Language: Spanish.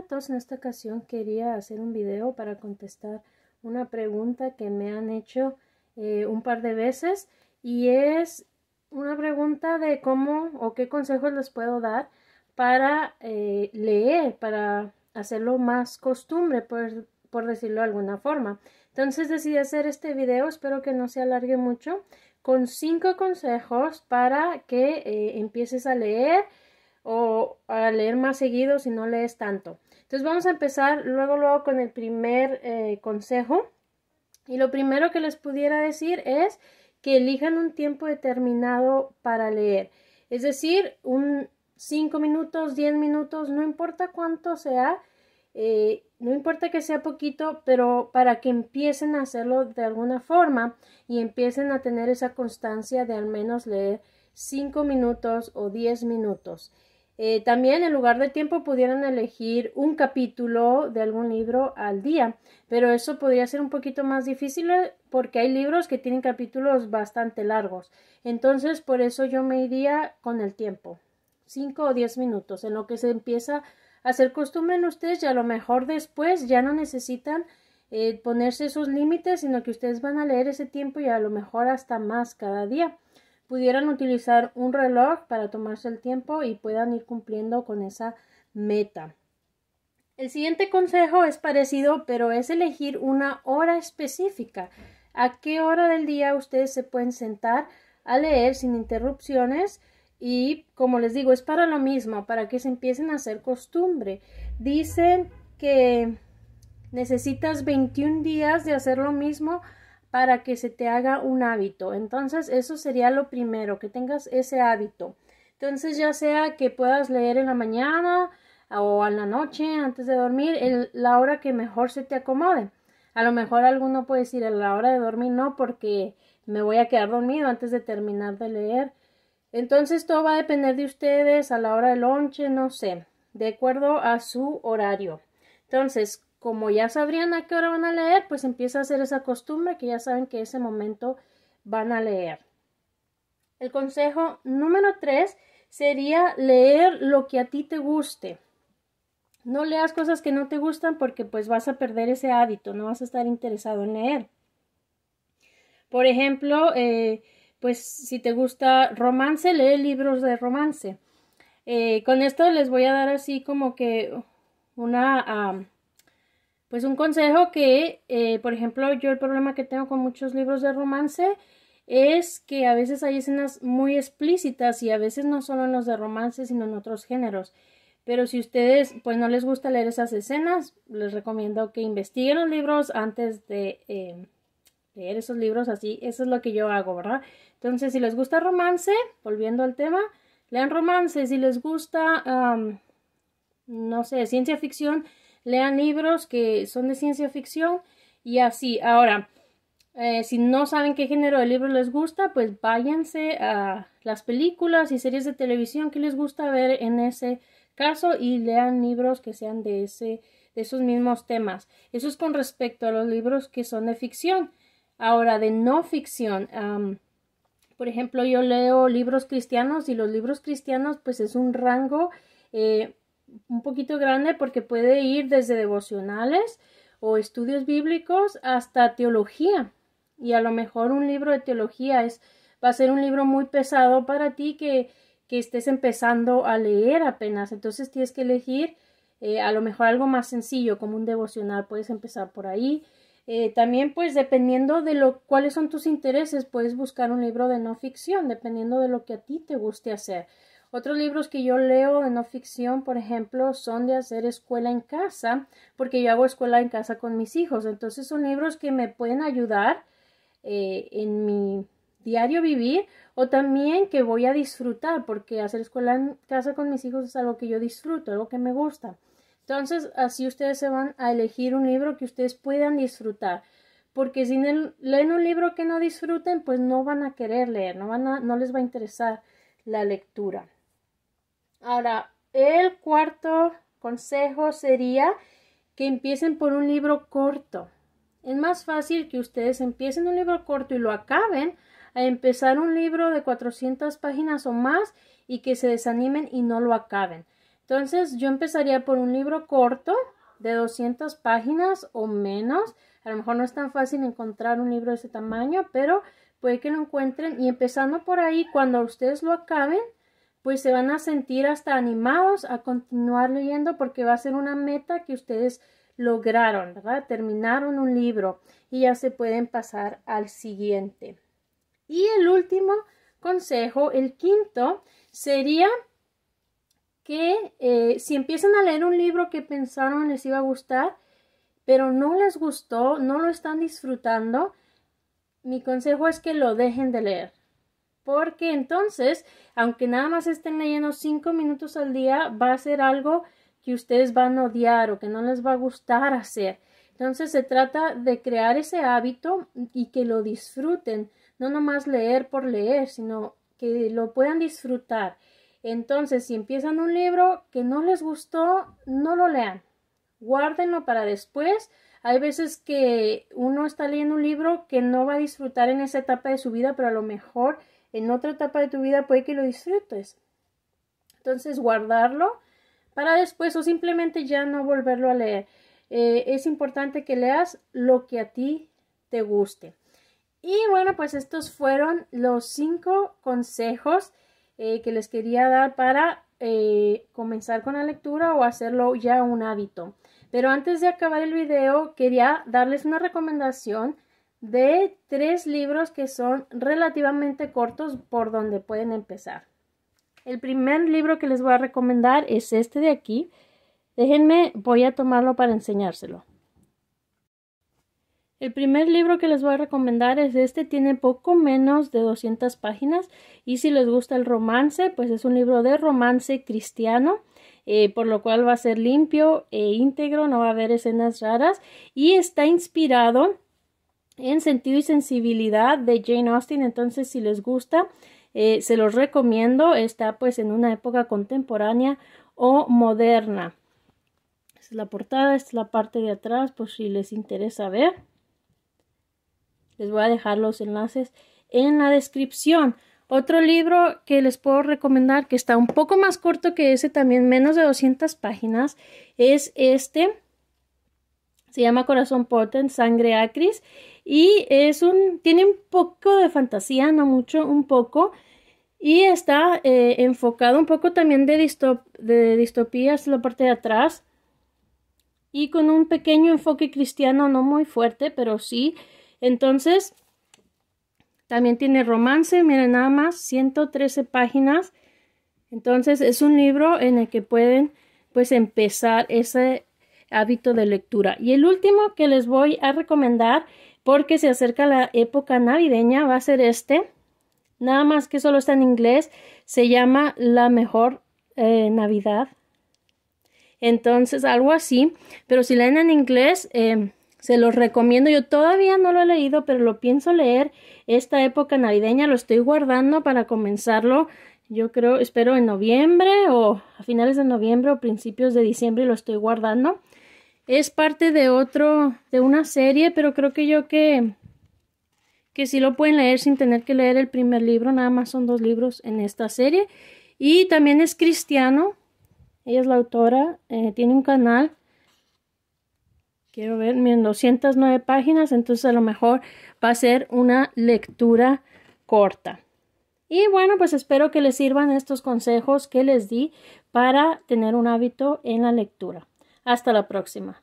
Entonces en esta ocasión quería hacer un video para contestar una pregunta que me han hecho eh, un par de veces y es una pregunta de cómo o qué consejos les puedo dar para eh, leer, para hacerlo más costumbre, por, decirlo de alguna forma. Entonces decidí hacer este video, espero que no se alargue mucho, con cinco consejos para que eh, empieces a leer o a leer más seguido si no lees tanto. Entonces vamos a empezar luego, luego con el primer eh, consejo. Y lo primero que les pudiera decir es que elijan un tiempo determinado para leer. Es decir, un 5 minutos, 10 minutos, no importa cuánto sea, eh, no importa que sea poquito, pero para que empiecen a hacerlo de alguna forma y empiecen a tener esa constancia de al menos leer 5 minutos o 10 minutos. Eh, también en lugar de tiempo pudieran elegir un capítulo de algún libro al día, pero eso podría ser un poquito más difícil eh, porque hay libros que tienen capítulos bastante largos. Entonces, por eso yo me iría con el tiempo, cinco o diez minutos, en lo que se empieza a hacer costumbre en ustedes y a lo mejor después ya no necesitan eh, ponerse esos límites, sino que ustedes van a leer ese tiempo y a lo mejor hasta más cada día pudieran utilizar un reloj para tomarse el tiempo y puedan ir cumpliendo con esa meta. El siguiente consejo es parecido, pero es elegir una hora específica. ¿A qué hora del día ustedes se pueden sentar a leer sin interrupciones? Y como les digo, es para lo mismo, para que se empiecen a hacer costumbre. Dicen que necesitas 21 días de hacer lo mismo para que se te haga un hábito. Entonces, eso sería lo primero, que tengas ese hábito. Entonces, ya sea que puedas leer en la mañana o en la noche antes de dormir, En la hora que mejor se te acomode. A lo mejor alguno puede decir a la hora de dormir no porque me voy a quedar dormido antes de terminar de leer. Entonces todo va a depender de ustedes a la hora del lonche, no sé, de acuerdo a su horario. Entonces, como ya sabrían a qué hora van a leer, pues empieza a hacer esa costumbre que ya saben que ese momento van a leer. El consejo número 3 sería leer lo que a ti te guste. No leas cosas que no te gustan porque pues vas a perder ese hábito, no vas a estar interesado en leer. Por ejemplo, eh, pues si te gusta romance, lee libros de romance. Eh, con esto les voy a dar así como que una pues un consejo que, eh, por ejemplo, yo el problema que tengo con muchos libros de romance es que a veces hay escenas muy explícitas y a veces no solo en los de romance, sino en otros géneros. Pero si ustedes pues no les gusta leer esas escenas, les recomiendo que investiguen los libros antes de eh, leer esos libros así. Eso es lo que yo hago, ¿verdad? Entonces, si les gusta romance, volviendo al tema, lean romance. Si les gusta, no sé, ciencia ficción, lean libros que son de ciencia ficción y así. Ahora, eh, si no saben qué género de libro les gusta, pues váyanse a las películas y series de televisión que les gusta ver en ese caso y lean libros que sean de ese de esos mismos temas. Eso es con respecto a los libros que son de ficción. Ahora, de no ficción. por ejemplo, yo leo libros cristianos y los libros cristianos, pues es un rango eh, un poquito grande porque puede ir desde devocionales o estudios bíblicos hasta teología. Y a lo mejor un libro de teología es, va a ser un libro muy pesado para ti que, que estés empezando a leer apenas. Entonces tienes que elegir eh, a lo mejor algo más sencillo como un devocional. Puedes empezar por ahí. Eh, también pues dependiendo de lo, cuáles son tus intereses, puedes buscar un libro de no ficción, dependiendo de lo que a ti te guste hacer. Otros libros que yo leo de no ficción, por ejemplo, son de hacer escuela en casa, porque yo hago escuela en casa con mis hijos. Entonces son libros que me pueden ayudar eh, en mi diario vivir o también que voy a disfrutar, porque hacer escuela en casa con mis hijos es algo que yo disfruto, algo que me gusta. Entonces, así ustedes se van a elegir un libro que ustedes puedan disfrutar porque si leen un libro que no disfruten, pues no van a querer leer, no, van a, no les va a interesar la lectura. Ahora, el cuarto consejo sería que empiecen por un libro corto. Es más fácil que ustedes empiecen un libro corto y lo acaben a empezar un libro de 400 páginas o más y que se desanimen y no lo acaben. Entonces yo empezaría por un libro corto de 200 páginas o menos. A lo mejor no es tan fácil encontrar un libro de ese tamaño, pero puede que lo encuentren y empezando por ahí, cuando ustedes lo acaben, pues se van a sentir hasta animados a continuar leyendo porque va a ser una meta que ustedes lograron, ¿verdad? Terminaron un libro y ya se pueden pasar al siguiente. Y el último consejo, el quinto, sería que eh, si empiezan a leer un libro que pensaron les iba a gustar, pero no les gustó, no lo están disfrutando, mi consejo es que lo dejen de leer. Porque entonces, aunque nada más estén leyendo cinco minutos al día, va a ser algo que ustedes van a odiar o que no les va a gustar hacer. Entonces se trata de crear ese hábito y que lo disfruten, no nomás leer por leer, sino que lo puedan disfrutar. Entonces, si empiezan un libro que no les gustó, no lo lean. Guárdenlo para después. Hay veces que uno está leyendo un libro que no va a disfrutar en esa etapa de su vida, pero a lo mejor en otra etapa de tu vida puede que lo disfrutes. Entonces, guardarlo para después o simplemente ya no volverlo a leer. Eh, es importante que leas lo que a ti te guste. Y bueno, pues estos fueron los cinco consejos eh, que les quería dar para eh, comenzar con la lectura o hacerlo ya un hábito. Pero antes de acabar el video, quería darles una recomendación de tres libros que son relativamente cortos por donde pueden empezar. El primer libro que les voy a recomendar es este de aquí. Déjenme, voy a tomarlo para enseñárselo. El primer libro que les voy a recomendar es este, tiene poco menos de 200 páginas y si les gusta el romance, pues es un libro de romance cristiano, eh, por lo cual va a ser limpio e íntegro, no va a haber escenas raras y está inspirado en sentido y sensibilidad de Jane Austen. Entonces, si les gusta, eh, se los recomiendo. Está pues en una época contemporánea o moderna. Esta es la portada, esta es la parte de atrás, por si les interesa ver. Les voy a dejar los enlaces en la descripción. Otro libro que les puedo recomendar, que está un poco más corto que ese, también menos de 200 páginas, es este se llama Corazón Potent, Sangre Acris. Y es un, tiene un poco de fantasía, no mucho, un poco. Y está eh, enfocado un poco también de, distop, de distopías la parte de atrás. Y con un pequeño enfoque cristiano, no muy fuerte, pero sí. Entonces, también tiene romance, miren nada más, 113 páginas. Entonces, es un libro en el que pueden pues empezar ese, hábito de lectura. Y el último que les voy a recomendar, porque se acerca la época navideña, va a ser este. Nada más que solo está en inglés. Se llama La Mejor eh, Navidad. Entonces, algo así. Pero si leen en inglés, eh, se los recomiendo. Yo todavía no lo he leído, pero lo pienso leer esta época navideña. Lo estoy guardando para comenzarlo. Yo creo, espero en noviembre o a finales de noviembre o principios de diciembre lo estoy guardando es parte de otro, de una serie, pero creo que yo que, que sí lo pueden leer sin tener que leer el primer libro, nada más son dos libros en esta serie. Y también es cristiano, ella es la autora, eh, tiene un canal, quiero ver, miren, 209 páginas, entonces a lo mejor va a ser una lectura corta. Y bueno, pues espero que les sirvan estos consejos que les di para tener un hábito en la lectura. Hasta la próxima.